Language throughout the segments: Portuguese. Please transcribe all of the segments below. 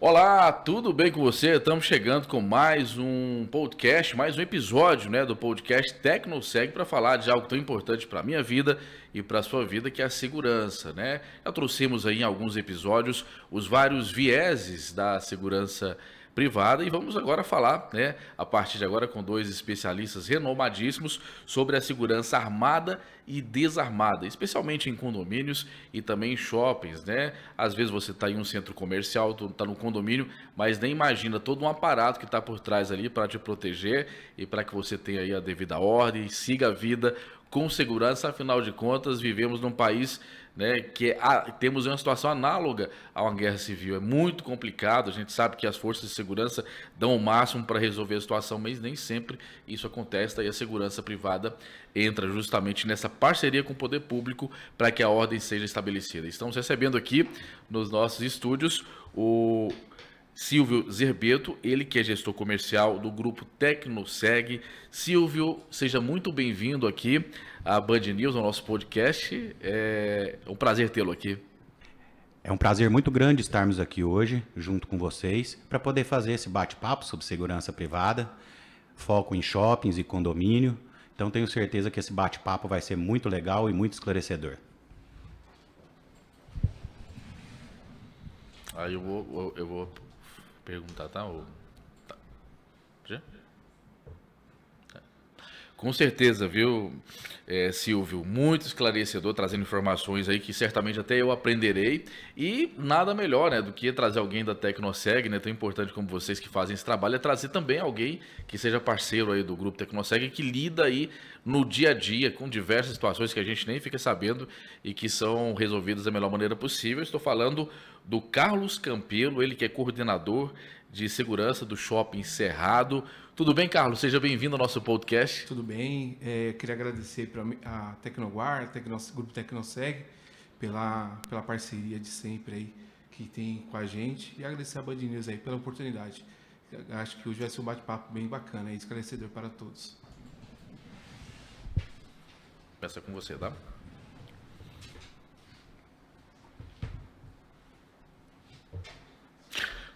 Olá, tudo bem com você? Estamos chegando com mais um podcast, mais um episódio né, do podcast TecnoSeg para falar de algo tão importante para a minha vida e para a sua vida, que é a segurança. Né? Já trouxemos aí em alguns episódios os vários vieses da segurança privada. E vamos agora falar, né, a partir de agora, com dois especialistas renomadíssimos sobre a segurança armada e desarmada, especialmente em condomínios e também em shoppings, né? Às vezes você está em um centro comercial, está no condomínio, mas nem imagina todo um aparato que está por trás ali para te proteger e para que você tenha aí a devida ordem, siga a vida com segurança, afinal de contas, vivemos num país né, que é, a, ah, temos uma situação análoga a uma guerra civil. É muito complicado, a gente sabe que as forças de segurança dão o máximo para resolver a situação, mas nem sempre isso acontece e a segurança privada entra justamente nessa parceria com o poder público para que a ordem seja estabelecida. Estamos recebendo aqui nos nossos estúdios o Silvio Zerbeto, ele que é gestor comercial do grupo Tecnoseg. Silvio, seja muito bem-vindo aqui à Band News, ao nosso podcast. É um prazer tê-lo aqui. É um prazer muito grande estarmos aqui hoje, junto com vocês, para poder fazer esse bate-papo sobre segurança privada, foco em shoppings e condomínio. Então, tenho certeza que esse bate-papo vai ser muito legal e muito esclarecedor. Aí eu vou, eu vou perguntar, tá? Ou... tá. Já? Tá. Com certeza, viu, é, Silvio? Muito esclarecedor, trazendo informações aí que certamente até eu aprenderei. E nada melhor, né, do que trazer alguém da Tecnoseg, né, tão importante como vocês que fazem esse trabalho, é trazer também alguém que seja parceiro aí do grupo Tecnoseg, que lida aí no dia a dia com diversas situações que a gente nem fica sabendo e que são resolvidas da melhor maneira possível. Estou falando do Carlos Campelo, ele que é coordenador de segurança do Shopping Cerrado. Tudo bem, Carlos? Seja bem-vindo ao nosso podcast. Tudo bem. É, queria agradecer para a Tecnoguard, o Grupo Tecnoseg, pela, pela parceria de sempre aí que tem com a gente e agradecer a Band News aí pela oportunidade. Acho que hoje vai ser um bate-papo bem bacana e esclarecedor para todos. Começa com você, tá?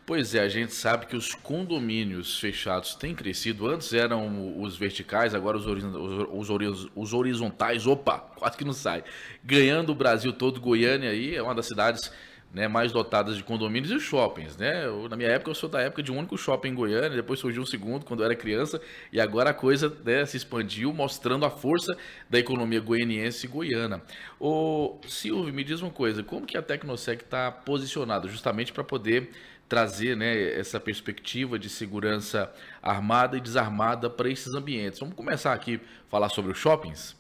Pois é, a gente sabe que os condomínios fechados têm crescido. Antes eram os verticais, agora os, os, os horizontais, opa, quase que não sai. Ganhando o Brasil todo, Goiânia aí é uma das cidades né, mais dotadas de condomínios e shoppings, né? Eu, na minha época, eu sou da época de um único shopping em Goiânia, depois surgiu um segundo quando eu era criança, e agora a coisa né, se expandiu, mostrando a força da economia goianiense e goiana. Ô, Silvio, me diz uma coisa, como que a Tecnosec está posicionada justamente para poder trazer né, essa perspectiva de segurança armada e desarmada para esses ambientes. Vamos começar aqui a falar sobre os shoppings?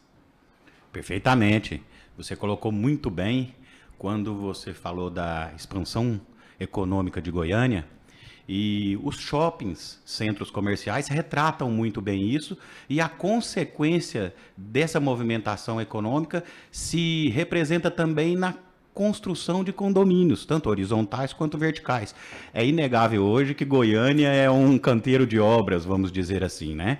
Perfeitamente. Você colocou muito bem quando você falou da expansão econômica de Goiânia. E os shoppings, centros comerciais, retratam muito bem isso, e a consequência dessa movimentação econômica se representa também na construção de condomínios, tanto horizontais quanto verticais. É inegável hoje que Goiânia é um canteiro de obras, vamos dizer assim, né?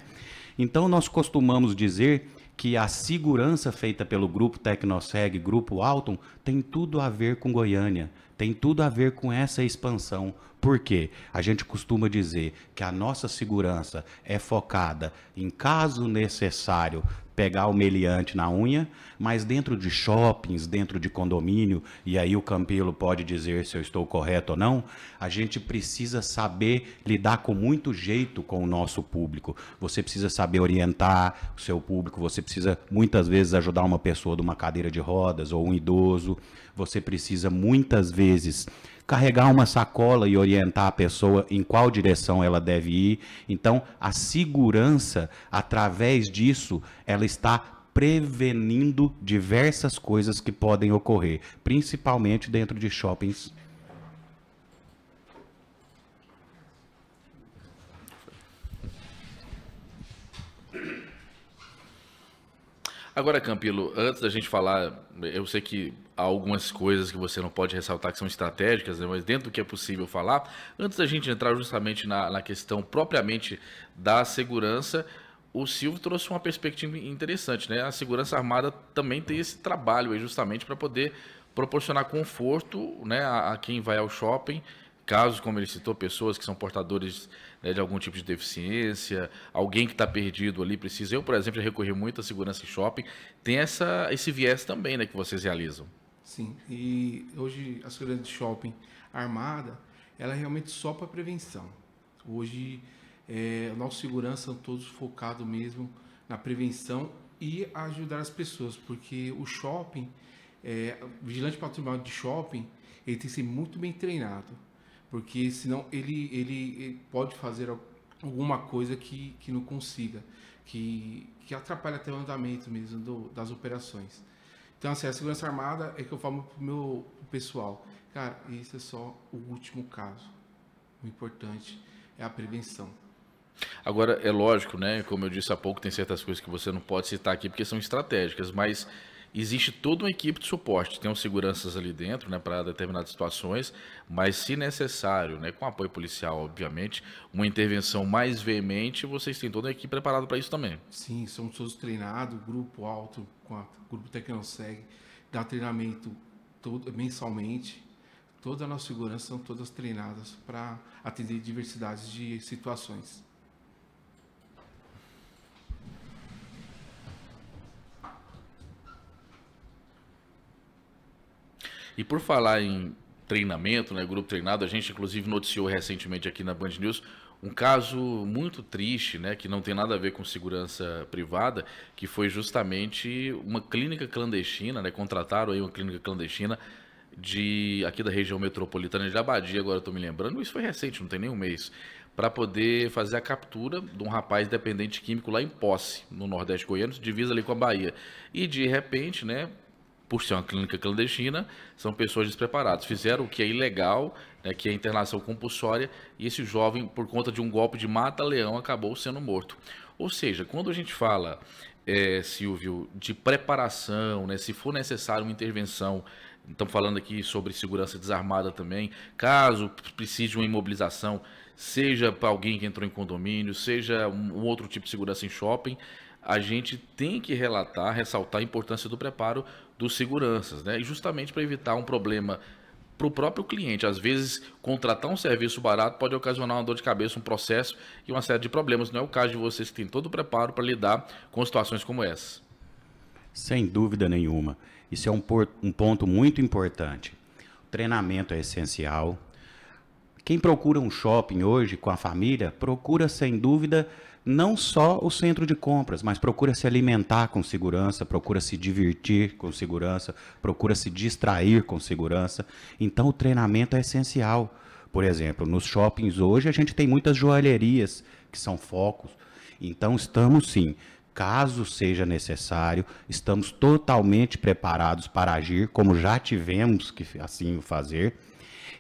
Então nós costumamos dizer que a segurança feita pelo grupo Tecnoseg, grupo Alton, tem tudo a ver com Goiânia, tem tudo a ver com essa expansão. Por quê? A gente costuma dizer que a nossa segurança é focada em caso necessário pegar o meliante na unha, mas dentro de shoppings, dentro de condomínio, e aí o Campelo pode dizer se eu estou correto ou não, a gente precisa saber lidar com muito jeito com o nosso público. Você precisa saber orientar o seu público, você precisa muitas vezes ajudar uma pessoa de uma cadeira de rodas ou um idoso, você precisa muitas vezes carregar uma sacola e orientar a pessoa em qual direção ela deve ir. Então, a segurança, através disso, ela está prevenindo diversas coisas que podem ocorrer, principalmente dentro de shoppings Agora, Campilo, antes da gente falar, eu sei que há algumas coisas que você não pode ressaltar que são estratégicas, né? mas dentro do que é possível falar, antes da gente entrar justamente na, na questão propriamente da segurança, o Silvio trouxe uma perspectiva interessante, né? A segurança armada também tem esse trabalho aí justamente para poder proporcionar conforto né, a, a quem vai ao shopping casos, como ele citou, pessoas que são portadores né, de algum tipo de deficiência, alguém que está perdido ali precisa. Eu, por exemplo, já recorri muito à segurança em shopping. Tem essa, esse viés também né, que vocês realizam. Sim, e hoje a segurança de shopping armada, ela é realmente só para prevenção. Hoje, é, nosso segurança são todos focados mesmo na prevenção e ajudar as pessoas, porque o shopping, é, o vigilante patrimonial de shopping, ele tem que ser muito bem treinado porque senão ele, ele, ele pode fazer alguma coisa que, que não consiga, que, que atrapalha até o andamento mesmo do, das operações. Então, assim, a segurança armada é que eu falo pro meu pro pessoal, cara, isso é só o último caso. O importante é a prevenção. Agora, é lógico, né? Como eu disse há pouco, tem certas coisas que você não pode citar aqui porque são estratégicas, mas existe toda uma equipe de suporte, tem seguranças ali dentro, né, para determinadas situações, mas se necessário, né, com apoio policial, obviamente, uma intervenção mais veemente, vocês têm toda a equipe preparada para isso também. Sim, somos todos treinados, grupo alto, com a, grupo Tecnoseg, dá treinamento todo, mensalmente, toda a nossa segurança são todas treinadas para atender diversidades de situações. E por falar em treinamento, né, grupo treinado, a gente inclusive noticiou recentemente aqui na Band News um caso muito triste, né, que não tem nada a ver com segurança privada, que foi justamente uma clínica clandestina, né, contrataram aí uma clínica clandestina de aqui da região metropolitana de Abadia, agora estou me lembrando, isso foi recente, não tem nem um mês, para poder fazer a captura de um rapaz dependente químico lá em Posse, no Nordeste goiano, divisa ali com a Bahia. E de repente, né, por ser uma clínica clandestina, são pessoas despreparadas. Fizeram o que é ilegal, né, que é internação compulsória, e esse jovem, por conta de um golpe de mata-leão, acabou sendo morto. Ou seja, quando a gente fala, é, Silvio, de preparação, né, se for necessário uma intervenção Estamos falando aqui sobre segurança desarmada também. Caso precise de uma imobilização, seja para alguém que entrou em condomínio, seja um outro tipo de segurança em shopping, a gente tem que relatar, ressaltar a importância do preparo dos seguranças, né? E justamente para evitar um problema para o próprio cliente. Às vezes, contratar um serviço barato pode ocasionar uma dor de cabeça, um processo e uma série de problemas. Não é o caso de vocês que têm todo o preparo para lidar com situações como essa. Sem dúvida nenhuma. Isso é um, por, um ponto muito importante. O treinamento é essencial. Quem procura um shopping hoje com a família, procura sem dúvida não só o centro de compras, mas procura se alimentar com segurança, procura se divertir com segurança, procura se distrair com segurança. Então o treinamento é essencial. Por exemplo, nos shoppings hoje a gente tem muitas joalherias que são focos. Então estamos sim, caso seja necessário, estamos totalmente preparados para agir, como já tivemos que assim fazer.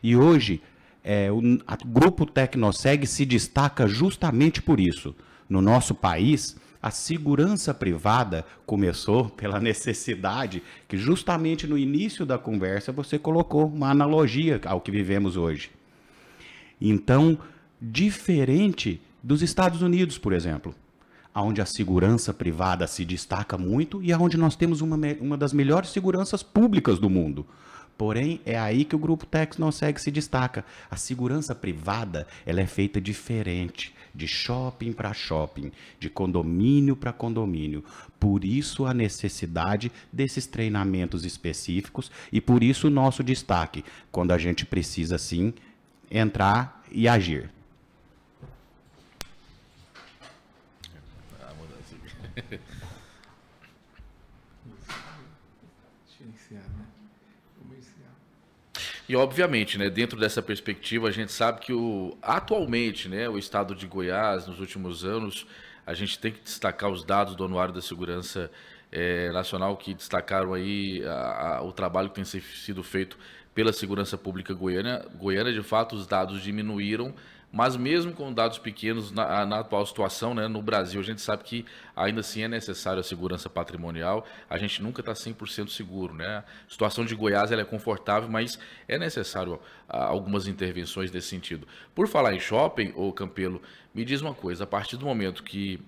E hoje é, o grupo Tecnoseg se destaca justamente por isso no nosso país, a segurança privada começou pela necessidade que, justamente no início da conversa, você colocou uma analogia ao que vivemos hoje. Então, diferente dos Estados Unidos, por exemplo, onde a segurança privada se destaca muito e onde nós temos uma, uma das melhores seguranças públicas do mundo. Porém, é aí que o grupo Tex não segue se destaca. A segurança privada ela é feita diferente, de shopping para shopping, de condomínio para condomínio. Por isso a necessidade desses treinamentos específicos e por isso o nosso destaque, quando a gente precisa sim entrar e agir. Ah, E obviamente, né, dentro dessa perspectiva, a gente sabe que o, atualmente, né, o estado de Goiás, nos últimos anos, a gente tem que destacar os dados do Anuário da Segurança é, Nacional que destacaram aí a, a, o trabalho que tem sido feito pela segurança pública goiana. Goiânia, de fato, os dados diminuíram, mas mesmo com dados pequenos na, na, atual situação, né, no Brasil, a gente sabe que ainda assim é necessário a segurança patrimonial, a gente nunca está 100% seguro. Né? A situação de Goiás é confortável, mas é necessário algumas intervenções nesse sentido. Por falar em shopping, ô Campelo, me diz uma coisa, a partir do momento que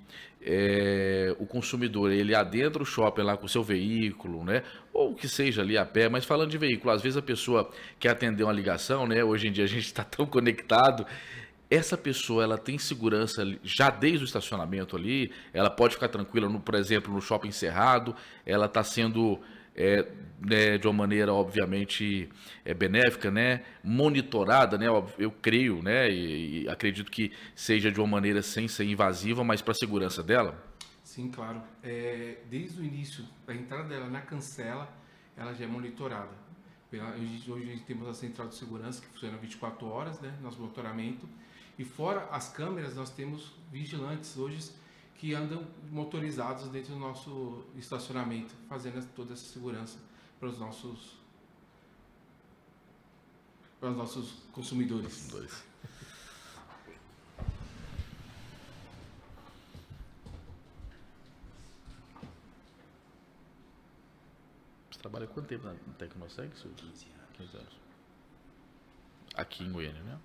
é, o consumidor ele adentra o shopping lá com o seu veículo, né? Ou que seja ali a pé, mas falando de veículo, às vezes a pessoa quer atender uma ligação, né? Hoje em dia a gente está tão conectado essa pessoa ela tem segurança já desde o estacionamento ali, ela pode ficar tranquila, no, por exemplo, no shopping cerrado, ela está sendo é, né, de uma maneira obviamente é, benéfica, né, monitorada, né, eu creio, né, e, e acredito que seja de uma maneira sem ser invasiva, mas para a segurança dela. Sim, claro. É, desde o início, a entrada dela na cancela, ela já é monitorada. Hoje, hoje temos a central de segurança que funciona 24 horas, né, nosso monitoramento e fora as câmeras, nós temos vigilantes hoje que andam motorizados dentro do nosso estacionamento, fazendo toda essa segurança para os nossos para os nossos consumidores. consumidores. Você trabalha quanto tempo na Tecnoseg? 15 anos. 15 anos. Aqui em Goiânia, né?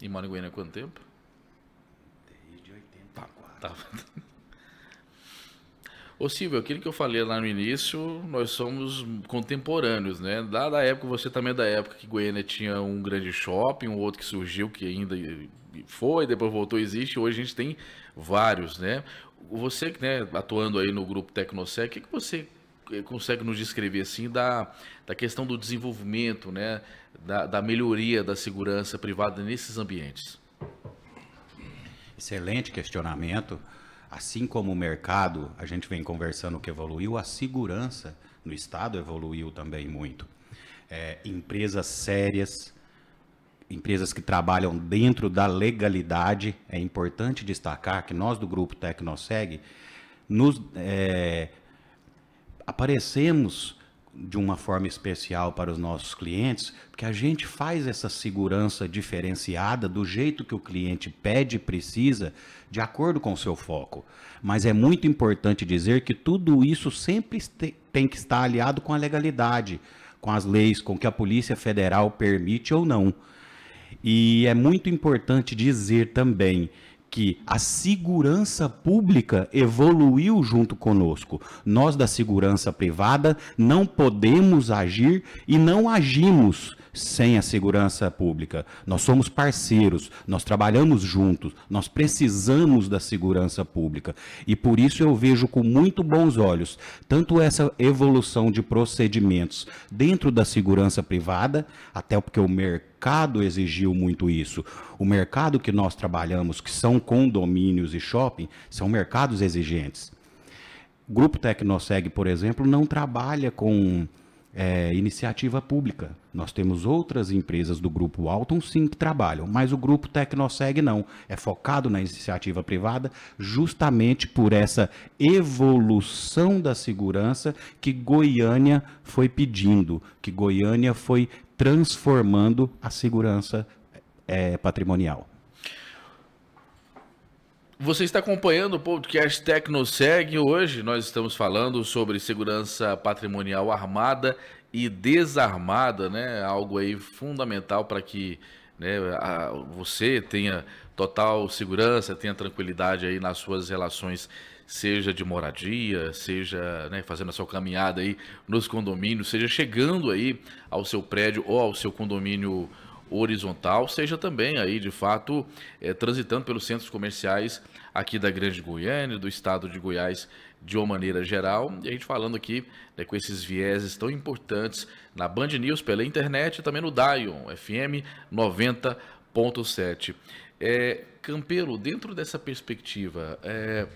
E mora em Goiânia há quanto tempo? Desde 84. Tá. Ô Silvio, aquilo que eu falei lá no início, nós somos contemporâneos, né? da época, você também é da época que Goiânia tinha um grande shopping, um outro que surgiu, que ainda foi, depois voltou, existe. Hoje a gente tem vários, né? Você, né, atuando aí no grupo Tecnosec, o que, que você eh, consegue nos descrever assim da, da questão do desenvolvimento, né, da, da melhoria da segurança privada nesses ambientes? Excelente questionamento. Assim como o mercado, a gente vem conversando que evoluiu, a segurança no Estado evoluiu também muito. É, empresas sérias, empresas que trabalham dentro da legalidade, é importante destacar que nós do grupo Tecnoseg nos é, aparecemos de uma forma especial para os nossos clientes, porque a gente faz essa segurança diferenciada do jeito que o cliente pede e precisa, de acordo com o seu foco. Mas é muito importante dizer que tudo isso sempre tem que estar aliado com a legalidade, com as leis, com que a Polícia Federal permite ou não. E é muito importante dizer também que a segurança pública evoluiu junto conosco. Nós da segurança privada não podemos agir e não agimos sem a segurança pública. Nós somos parceiros, nós trabalhamos juntos, nós precisamos da segurança pública. E por isso eu vejo com muito bons olhos tanto essa evolução de procedimentos dentro da segurança privada, até porque o mercado exigiu muito isso. O mercado que nós trabalhamos, que são condomínios e shopping, são mercados exigentes. O Grupo Tecnoseg, por exemplo, não trabalha com é, iniciativa pública. Nós temos outras empresas do grupo Alton sim que trabalham, mas o grupo Tecnoseg não. É focado na iniciativa privada justamente por essa evolução da segurança que Goiânia foi pedindo, que Goiânia foi transformando a segurança é, patrimonial. Você está acompanhando o podcast TecnoSeg. Hoje nós estamos falando sobre segurança patrimonial armada e desarmada, né? Algo aí fundamental para que né, a, você tenha total segurança, tenha tranquilidade aí nas suas relações, seja de moradia, seja né, fazendo a sua caminhada aí nos condomínios, seja chegando aí ao seu prédio ou ao seu condomínio horizontal, seja também aí de fato é, transitando pelos centros comerciais aqui da Grande Goiânia, do estado de Goiás de uma maneira geral. E a gente falando aqui né, com esses vieses tão importantes na Band News, pela internet e também no Dion FM 90.7. É, Campelo, dentro dessa perspectiva, é,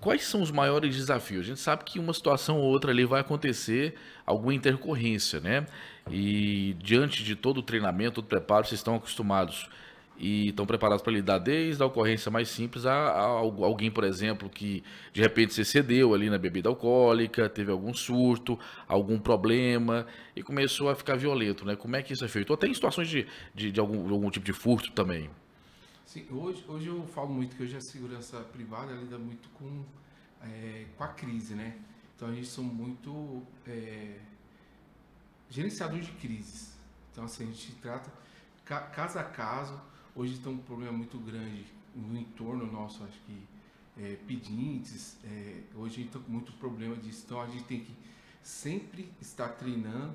quais são os maiores desafios? A gente sabe que uma situação ou outra ali vai acontecer, alguma intercorrência, né? E diante de todo o treinamento, todo o preparo, vocês estão acostumados e estão preparados para lidar desde a ocorrência mais simples a, a, alguém, por exemplo, que de repente se cedeu ali na bebida alcoólica, teve algum surto, algum problema e começou a ficar violento, né? Como é que isso é feito? Ou até em situações de, de, de algum, algum, tipo de furto também. Sim, hoje, hoje eu falo muito que hoje a segurança privada lida muito com, é, com a crise, né? Então a gente são muito é, gerenciadores de crises. Então assim, a gente trata ca caso a caso. Hoje tem um problema muito grande no entorno nosso, acho que é, pedintes. É, hoje a gente tem tá muito problema disso. Então a gente tem que sempre estar treinando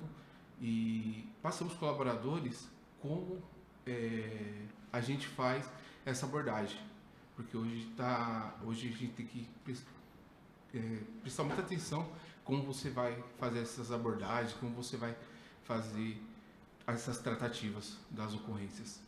e passamos colaboradores como é, a gente faz essa abordagem. Porque hoje, tá, hoje a gente tem que é, prestar muita atenção como você vai fazer essas abordagens, como você vai fazer essas tratativas das ocorrências.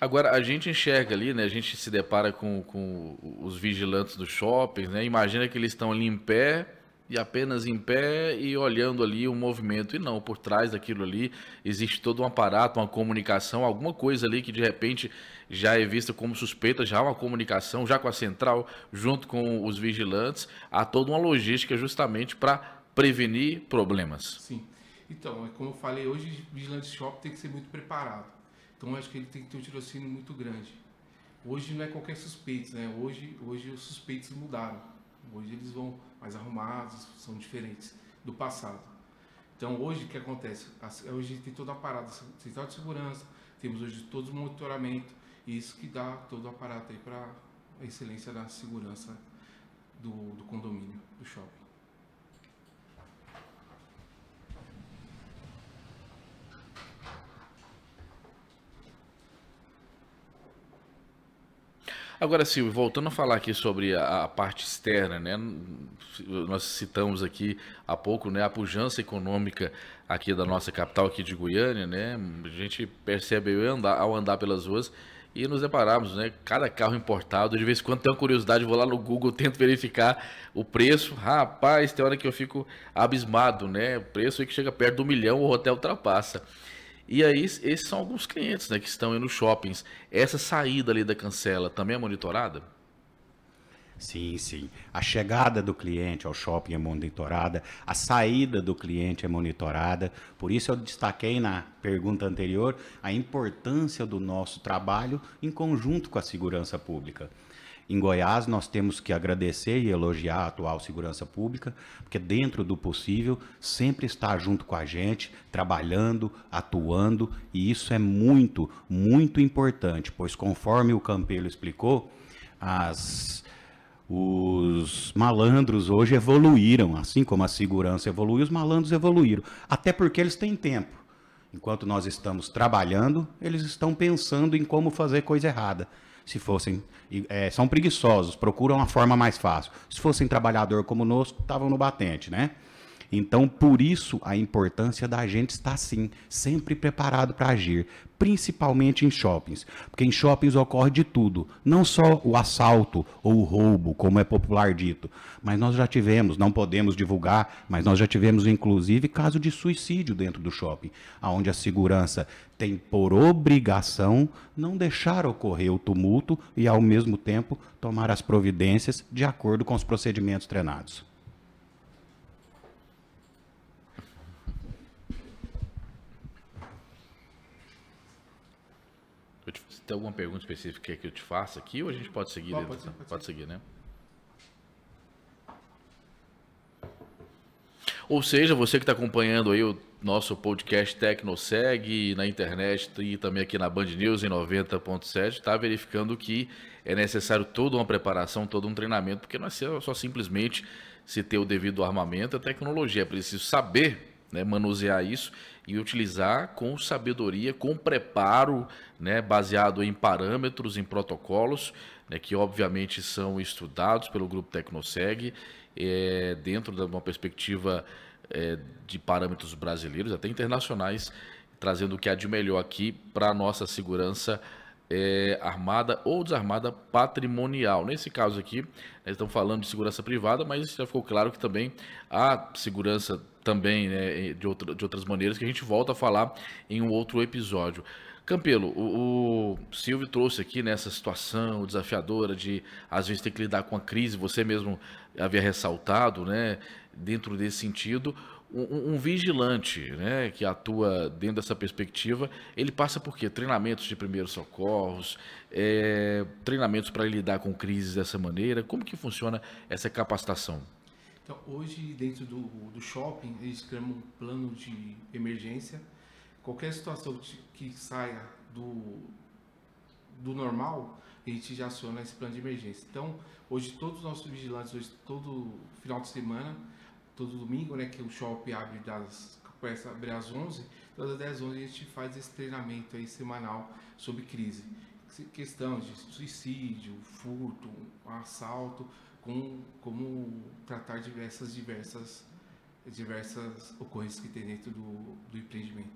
Agora, a gente enxerga ali, né? A gente se depara com, com os vigilantes dos shoppings, né? Imagina que eles estão ali em pé, e apenas em pé e olhando ali o movimento. E não, por trás daquilo ali existe todo um aparato, uma comunicação, alguma coisa ali que de repente já é vista como suspeita, já há uma comunicação, já com a central, junto com os vigilantes, há toda uma logística justamente para prevenir problemas. Sim. Então, é como eu falei, hoje o vigilante shopping tem que ser muito preparado. Então, eu acho que ele tem que ter um tirocínio muito grande. Hoje não é qualquer suspeito, né? Hoje, hoje os suspeitos mudaram. Hoje eles vão mais arrumados, são diferentes do passado. Então hoje o que acontece? É, hoje tem toda a parada assim, central de segurança, temos hoje todo o monitoramento, e isso que dá todo o aparato aí para a excelência da segurança do, do condomínio, do shopping. Agora, Silvio, voltando a falar aqui sobre a, a, parte externa, né? Nós citamos aqui há pouco né, a pujança econômica aqui da nossa capital, aqui de Goiânia, né? A gente percebe andar, ao andar pelas ruas e nos deparamos, né? Cada carro importado, de vez em quando tem uma curiosidade, vou lá no Google, tento verificar o preço. Rapaz, tem hora que eu fico abismado, né? O preço aí que chega perto do milhão, o hotel ultrapassa. E aí, esses são alguns clientes né, que estão aí nos shoppings. Essa saída ali da cancela também é monitorada? Sim, sim. A chegada do cliente ao shopping é monitorada, a saída do cliente é monitorada. Por isso eu destaquei na pergunta anterior a importância do nosso trabalho em conjunto com a segurança pública. Em Goiás, nós temos que agradecer e elogiar a atual segurança pública, porque dentro do possível sempre está junto com a gente, trabalhando, atuando, e isso é muito, muito importante, pois conforme o Campelo explicou, as os malandros hoje evoluíram, assim como a segurança evoluiu, os malandros evoluíram. Até porque eles têm tempo. Enquanto nós estamos trabalhando, eles estão pensando em como fazer coisa errada se fossem é, são preguiçosos, procuram a forma mais fácil. Se fossem trabalhador como nós, estavam no batente, né? Então, por isso a importância da gente estar sim, sempre preparado para agir, principalmente em shoppings, porque em shoppings ocorre de tudo, não só o assalto ou o roubo, como é popular dito, mas nós já tivemos, não podemos divulgar, mas nós já tivemos inclusive caso de suicídio dentro do shopping, aonde a segurança tem por obrigação não deixar ocorrer o tumulto e ao mesmo tempo tomar as providências de acordo com os procedimentos treinados. tem alguma pergunta específica que eu te faça aqui ou a gente pode seguir? Bom, pode, então? ser, pode, pode seguir, né? Ou seja, você que está acompanhando aí o nosso podcast Tecnoseg na internet e também aqui na Band News em 90.7, está verificando que é necessário toda uma preparação, todo um treinamento, porque não é só simplesmente se ter o devido armamento, a é tecnologia é preciso saber né, manusear isso e utilizar com sabedoria, com preparo, né, baseado em parâmetros, em protocolos, né, que obviamente são estudados pelo grupo Tecnoseg, é, dentro de uma perspectiva é, de parâmetros brasileiros, até internacionais, trazendo o que há de melhor aqui para a nossa segurança é, armada ou desarmada patrimonial. Nesse caso aqui, nós estão falando de segurança privada, mas já ficou claro que também a segurança também né, de, outra, de outras maneiras que a gente volta a falar em um outro episódio. Campelo, o, o, Silvio trouxe aqui nessa né, situação desafiadora de às vezes ter que lidar com a crise, você mesmo havia ressaltado, né, dentro desse sentido, um, um, vigilante né, que atua dentro dessa perspectiva, ele passa por quê? Treinamentos de primeiros socorros, é, treinamentos para lidar com crises dessa maneira. Como que funciona essa capacitação? Então, hoje, dentro do, do shopping, eles criam um plano de emergência. Qualquer situação que saia do, do normal, a gente já aciona esse plano de emergência. Então, hoje, todos os nossos vigilantes, hoje, todo final de semana, todo domingo, né? Que o shopping abre das começa a abrir às 11, então as 10 11 a gente faz esse treinamento aí semanal sobre crise. Questão de suicídio, furto, assalto, com, como tratar diversas, diversas, diversas ocorrências que tem dentro do, do empreendimento.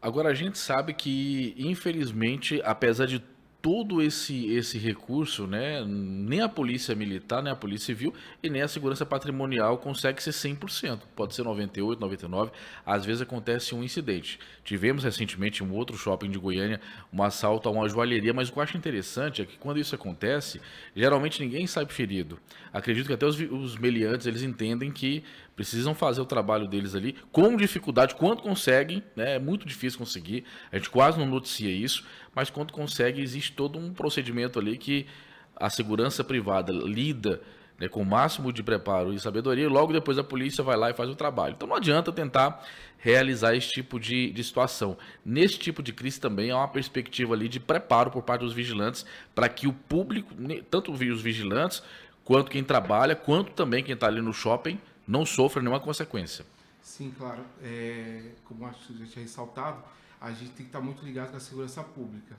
Agora a gente sabe que, infelizmente, apesar de todo esse, esse recurso, né, nem a polícia militar, nem a polícia civil e nem a segurança patrimonial consegue ser 100%. Pode ser 98, 99, às vezes acontece um incidente. Tivemos recentemente em um outro shopping de Goiânia um assalto a uma joalheria, mas o que eu acho interessante é que quando isso acontece, geralmente ninguém sai ferido. Acredito que até os, os meliantes, eles entendem que precisam fazer o trabalho deles ali com dificuldade, quando conseguem, né? É muito difícil conseguir, a gente quase não noticia isso, mas quando consegue, existe todo um procedimento ali que a segurança privada lida né, com o máximo de preparo e sabedoria, logo depois a polícia vai lá e faz o trabalho. Então não adianta tentar realizar esse tipo de, de situação. Nesse tipo de crise também há uma perspectiva ali de preparo por parte dos vigilantes para que o público, né, tanto os vigilantes, quanto quem trabalha, quanto também quem está ali no shopping, não sofra nenhuma consequência. Sim, claro. É, como acho que já tinha ressaltado, a gente tem que estar muito ligado com a segurança pública.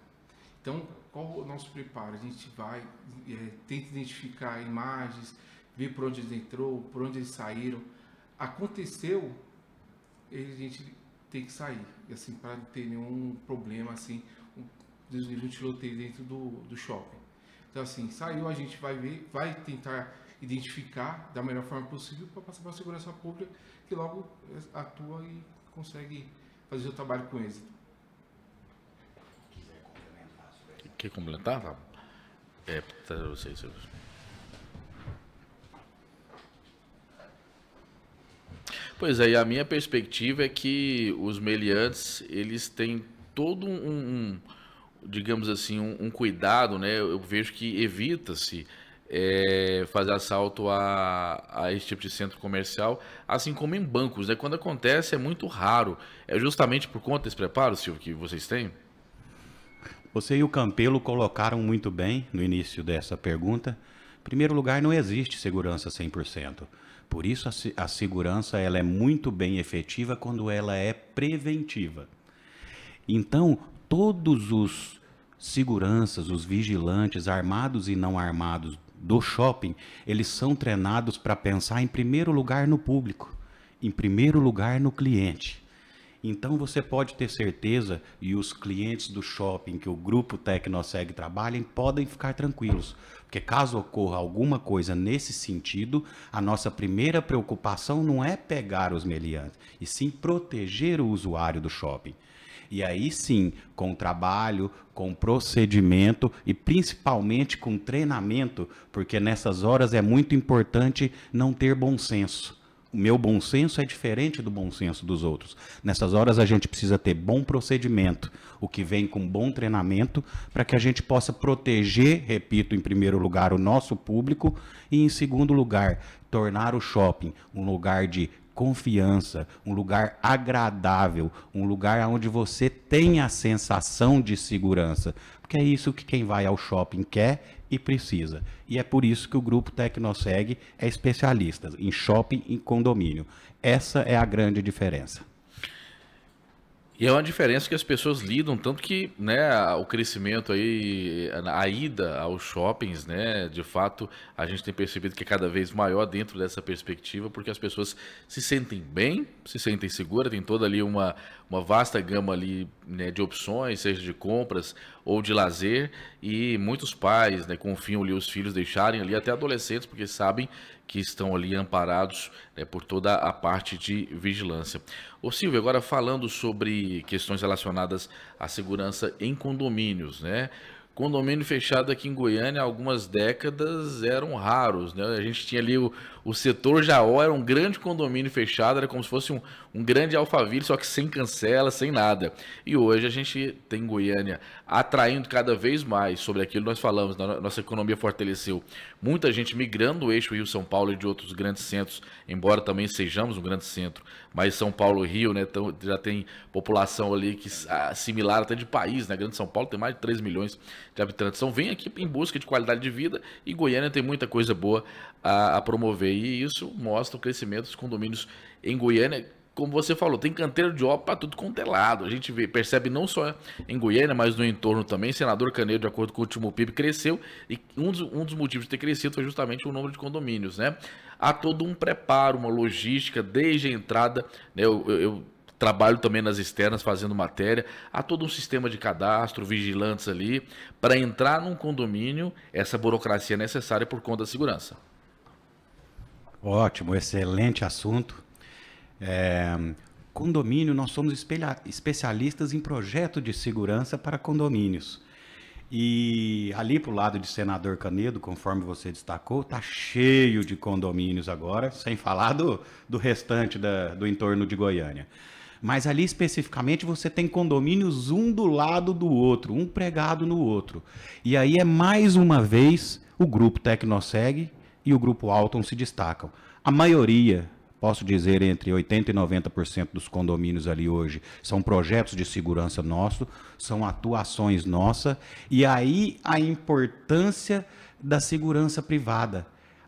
Então, qual o nosso preparo? A gente vai, é, tenta identificar imagens, ver por onde eles entrou, por onde eles saíram. Aconteceu, a gente tem que sair, assim, para não ter nenhum problema, assim, um, um tiroteio dentro do, do shopping. Então, assim, saiu, a gente vai ver, vai tentar identificar da melhor forma possível para passar para a segurança pública, que logo eh, atua e consegue fazer o trabalho com êxito. Quer complementar? Tá. É, tá, eu sei, eu Pois é, e a minha perspectiva é que os meliantes, eles têm todo um, um digamos assim, um, um, cuidado, né? Eu vejo que evita-se é, fazer assalto a, a esse tipo de centro comercial, assim como em bancos. Né? Quando acontece, é muito raro. É justamente por conta desse preparo, Silvio, que vocês têm? Você e o Campelo colocaram muito bem no início dessa pergunta. Em primeiro lugar, não existe segurança 100%. Por isso, a, a segurança ela é muito bem efetiva quando ela é preventiva. Então, todos os seguranças, os vigilantes, armados e não armados do shopping, eles são treinados para pensar em primeiro lugar no público, em primeiro lugar no cliente. Então você pode ter certeza, e os clientes do shopping que o grupo Tecnoseg trabalhem podem ficar tranquilos, porque caso ocorra alguma coisa nesse sentido, a nossa primeira preocupação não é pegar os meliantes, e sim proteger o usuário do shopping. E aí sim, com trabalho, com procedimento e principalmente com treinamento, porque nessas horas é muito importante não ter bom senso. O meu bom senso é diferente do bom senso dos outros. Nessas horas a gente precisa ter bom procedimento, o que vem com bom treinamento, para que a gente possa proteger, repito, em primeiro lugar, o nosso público e, em segundo lugar, tornar o shopping um lugar de confiança, um lugar agradável, um lugar onde você tem a sensação de segurança. Porque é isso que quem vai ao shopping quer e precisa. E é por isso que o grupo Tecnoseg é especialista em shopping e condomínio. Essa é a grande diferença. E é uma diferença que as pessoas lidam, tanto que né, o crescimento aí, a ida aos shoppings, né, de fato, a gente tem percebido que é cada vez maior dentro dessa perspectiva, porque as pessoas se sentem bem, se sentem seguras, tem toda ali uma, uma vasta gama ali, né, de opções, seja de compras ou de lazer, e muitos pais né, confiam ali os filhos deixarem ali até adolescentes, porque sabem que estão ali amparados né, por toda a parte de vigilância. Ô Silvio, agora falando sobre questões relacionadas à segurança em condomínios, né? Condomínio fechado aqui em Goiânia, há algumas décadas eram raros, né? A gente tinha ali o, o setor Jaó era um grande condomínio fechado, era como se fosse um, um grande Alphaville, só que sem cancela, sem nada. E hoje a gente tem Goiânia atraindo cada vez mais sobre aquilo que nós falamos, nossa economia fortaleceu. Muita gente migrando do eixo Rio-São Paulo e de outros grandes centros, embora também sejamos um grande centro, mas São Paulo Rio, né, já tem população ali que ah, similar até de país, né? Grande São Paulo tem mais de 3 milhões de habitantes. Então vem aqui em busca de qualidade de vida e Goiânia tem muita coisa boa a, a promover. E isso mostra o crescimento dos condomínios em Goiânia, como você falou, tem canteiro de obra para tudo quanto é lado. A gente vê, percebe não só em Goiânia, mas no entorno também. Senador Caneiro, de acordo com o último PIB, cresceu e um dos, um dos motivos de ter crescido foi justamente o número de condomínios, né? Há todo um preparo, uma logística desde a entrada, né? eu, eu, eu trabalho também nas externas fazendo matéria. Há todo um sistema de cadastro, vigilantes ali. Para entrar num condomínio, essa burocracia é necessária por conta da segurança. Ótimo, excelente assunto. É, condomínio, nós somos espelha, especialistas em projeto de segurança para condomínios. E ali para o lado de Senador Canedo, conforme você destacou, está cheio de condomínios agora, sem falar do, do restante da, do entorno de Goiânia. Mas ali especificamente você tem condomínios um do lado do outro, um pregado no outro. E aí é mais uma vez o grupo Tecnoseg e o Grupo Alton se destacam. A maioria, posso dizer entre 80% e 90% dos condomínios ali hoje, são projetos de segurança nosso, são atuações nossa, e aí a importância da segurança privada.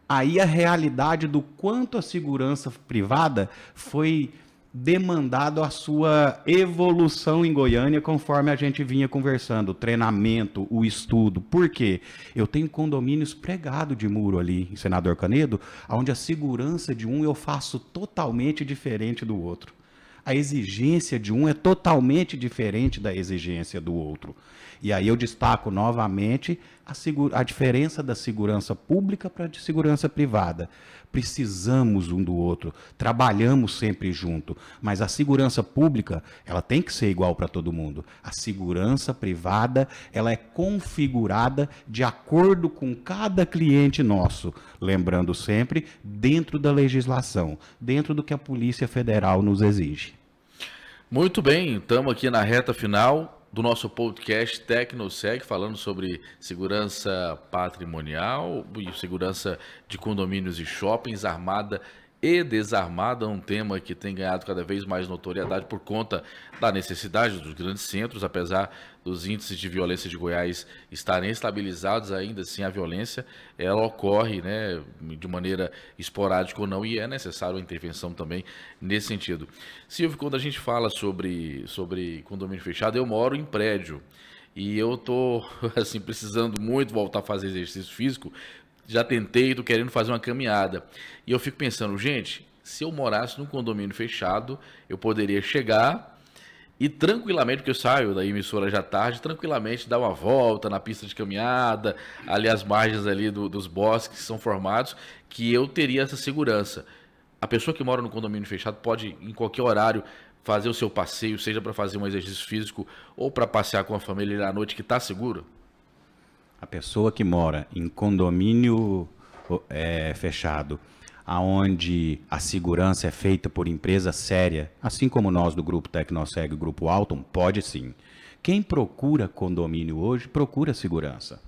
Aí a realidade do quanto a segurança privada foi demandado a sua evolução em Goiânia, conforme a gente vinha conversando, o treinamento, o estudo. Por quê? Eu tenho condomínios pregado de muro ali, em Senador Canedo, onde a segurança de um eu faço totalmente diferente do outro a exigência de um é totalmente diferente da exigência do outro. E aí eu destaco novamente a, a diferença da segurança pública para a de segurança privada. Precisamos um do outro, trabalhamos sempre junto, mas a segurança pública, ela tem que ser igual para todo mundo. A segurança privada, ela é configurada de acordo com cada cliente nosso, lembrando sempre dentro da legislação, dentro do que a Polícia Federal nos exige. Muito bem, estamos aqui na reta final do nosso podcast TecnoSeg, falando sobre segurança patrimonial e segurança de condomínios e shoppings, armada e desarmada, é um tema que tem ganhado cada vez mais notoriedade por conta da necessidade dos grandes centros, apesar dos índices de violência de Goiás estarem estabilizados, ainda assim a violência ela ocorre né, de maneira esporádica ou não, e é necessário a intervenção também nesse sentido. Silvio, quando a gente fala sobre, sobre condomínio fechado, eu moro em prédio. E eu tô assim precisando muito voltar a fazer exercício físico, já tentei, tô querendo fazer uma caminhada. E eu fico pensando, gente, se eu morasse num condomínio fechado, eu poderia chegar e tranquilamente, porque eu saio da emissora já tarde, tranquilamente dar uma volta na pista de caminhada, ali as margens ali do, dos bosques que são formados, que eu teria essa segurança. A pessoa que mora no condomínio fechado pode, em qualquer horário, fazer o seu passeio, seja para fazer um exercício físico ou para passear com a família à noite, que está seguro? a pessoa que mora em condomínio é, fechado, aonde a segurança é feita por empresa séria, assim como nós do grupo Tecnoseg e grupo Alton, pode sim. Quem procura condomínio hoje procura segurança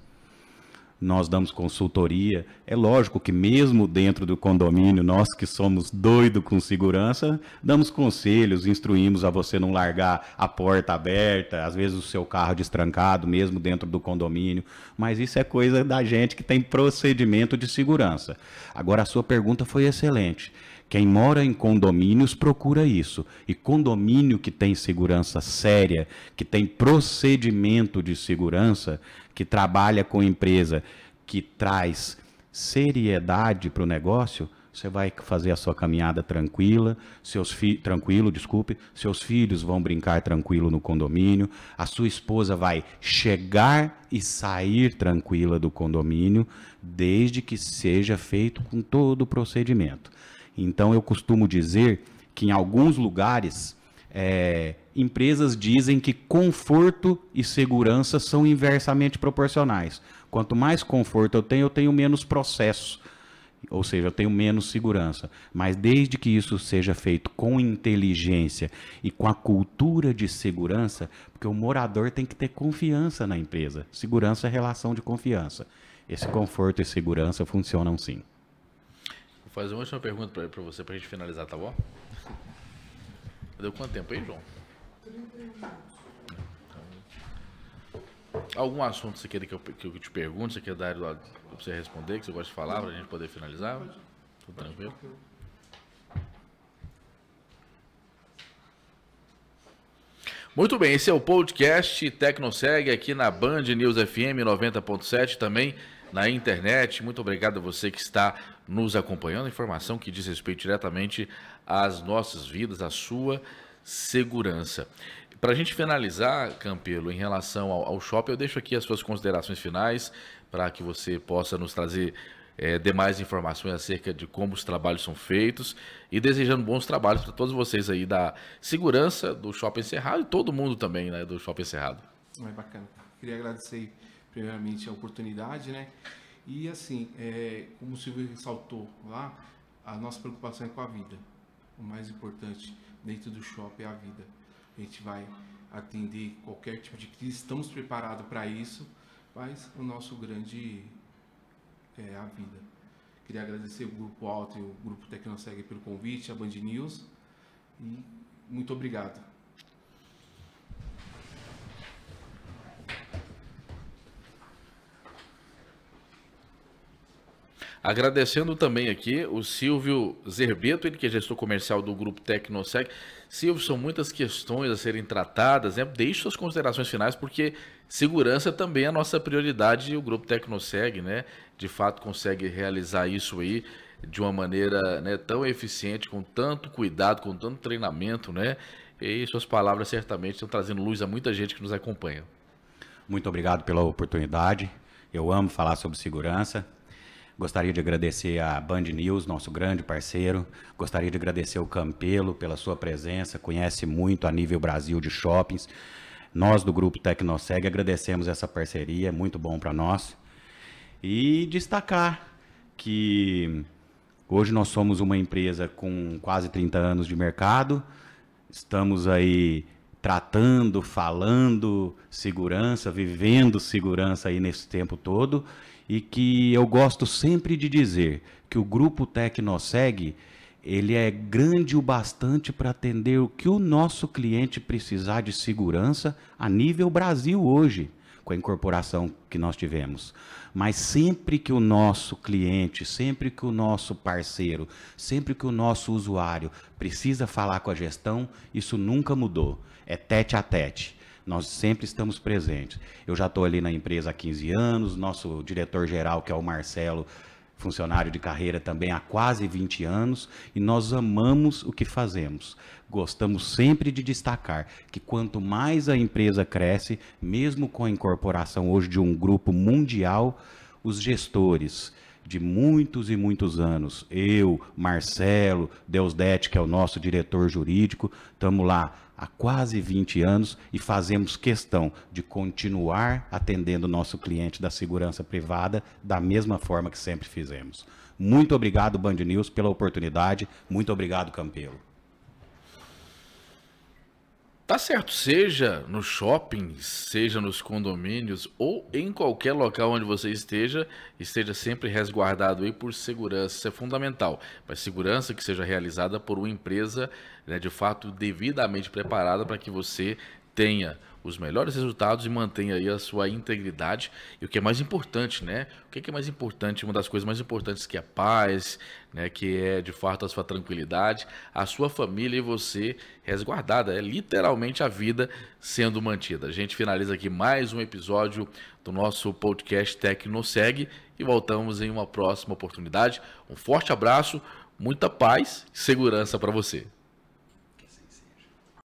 nós damos consultoria. É lógico que mesmo dentro do condomínio, nós que somos doido com segurança, damos conselhos, instruímos a você não largar a porta aberta, às vezes o seu carro destrancado mesmo dentro do condomínio, mas isso é coisa da gente que tem procedimento de segurança. Agora a sua pergunta foi excelente. Quem mora em condomínios procura isso. E condomínio que tem segurança séria, que tem procedimento de segurança, que trabalha com empresa, que traz seriedade para o negócio, você vai fazer a sua caminhada tranquila, seus filhos tranquilo, desculpe, seus filhos vão brincar tranquilo no condomínio, a sua esposa vai chegar e sair tranquila do condomínio, desde que seja feito com todo o procedimento. Então eu costumo dizer que em alguns lugares é, empresas dizem que conforto e segurança são inversamente proporcionais. Quanto mais conforto eu tenho, eu tenho menos processo, ou seja, eu tenho menos segurança. Mas desde que isso seja feito com inteligência e com a cultura de segurança, porque o morador tem que ter confiança na empresa. Segurança é relação de confiança. Esse conforto e segurança funcionam sim. Vou fazer uma última pergunta para você, para a gente finalizar, tá bom? Deu quanto tempo aí, João? 31 Algum assunto você queira que eu, que eu te pergunte, você quer dar para você responder, que você gosta de falar, para a gente poder finalizar? Pode. Tudo tranquilo? Muito bem, esse é o podcast TecnoSeg aqui na Band News FM 90.7, também na internet. Muito obrigado a você que está nos acompanhando, informação que diz respeito diretamente às nossas vidas, à sua segurança. Para a gente finalizar, Campelo, em relação ao, ao, shopping, eu deixo aqui as suas considerações finais para que você possa nos trazer é, demais informações acerca de como os trabalhos são feitos e desejando bons trabalhos para todos vocês aí da segurança do Shopping Cerrado e todo mundo também né, do Shopping Cerrado. É bacana. Queria agradecer primeiramente a oportunidade, né? E assim, é, como o Silvio ressaltou lá, a nossa preocupação é com a vida. O mais importante dentro do shopping é a vida. A gente vai atender qualquer tipo de crise, estamos preparados para isso, mas o nosso grande é a vida. Queria agradecer o Grupo Alto e o Grupo Tecnoseg pelo convite, a Band News, e muito obrigado. Agradecendo também aqui o Silvio Zerbeto, ele que é gestor comercial do grupo Tecnosec. Silvio, são muitas questões a serem tratadas, né? Deixe suas considerações finais, porque segurança é também é a nossa prioridade e o grupo Tecnoseg, né? De fato, consegue realizar isso aí de uma maneira né, tão eficiente, com tanto cuidado, com tanto treinamento, né? E suas palavras certamente estão trazendo luz a muita gente que nos acompanha. Muito obrigado pela oportunidade. Eu amo falar sobre segurança. Gostaria de agradecer à Band News, nosso grande parceiro. Gostaria de agradecer ao Campelo pela sua presença, conhece muito a nível Brasil de shoppings. Nós do grupo Tecnoseg agradecemos essa parceria, é muito bom para nós. E destacar que hoje nós somos uma empresa com quase 30 anos de mercado. Estamos aí tratando, falando segurança, vivendo segurança aí nesse tempo todo e que eu gosto sempre de dizer que o grupo Tecnoseg ele é grande o bastante para atender o que o nosso cliente precisar de segurança a nível Brasil hoje, com a incorporação que nós tivemos. Mas sempre que o nosso cliente, sempre que o nosso parceiro, sempre que o nosso usuário precisa falar com a gestão, isso nunca mudou. É tete a tete. Nós sempre estamos presentes. Eu já estou ali na empresa há 15 anos, nosso diretor-geral, que é o Marcelo, funcionário de carreira também há quase 20 anos, e nós amamos o que fazemos. Gostamos sempre de destacar que quanto mais a empresa cresce, mesmo com a incorporação hoje de um grupo mundial, os gestores, de muitos e muitos anos. Eu, Marcelo, Deusdete, que é o nosso diretor jurídico, estamos lá há quase 20 anos e fazemos questão de continuar atendendo o nosso cliente da segurança privada da mesma forma que sempre fizemos. Muito obrigado, Band News, pela oportunidade. Muito obrigado, Campelo. Tá certo, seja no shopping, seja nos condomínios ou em qualquer local onde você esteja, esteja sempre resguardado aí por segurança, isso é fundamental. Mas segurança que seja realizada por uma empresa né, de fato devidamente preparada para que você tenha os melhores resultados e mantenha aí a sua integridade. E o que é mais importante, né? O que é, é mais importante? Uma das coisas mais importantes que é a paz, né? Que é de fato a sua tranquilidade, a sua família e você resguardada. É literalmente a vida sendo mantida. A gente finaliza aqui mais um episódio do nosso podcast Tecnoseg e voltamos em uma próxima oportunidade. Um forte abraço, muita paz e segurança para você.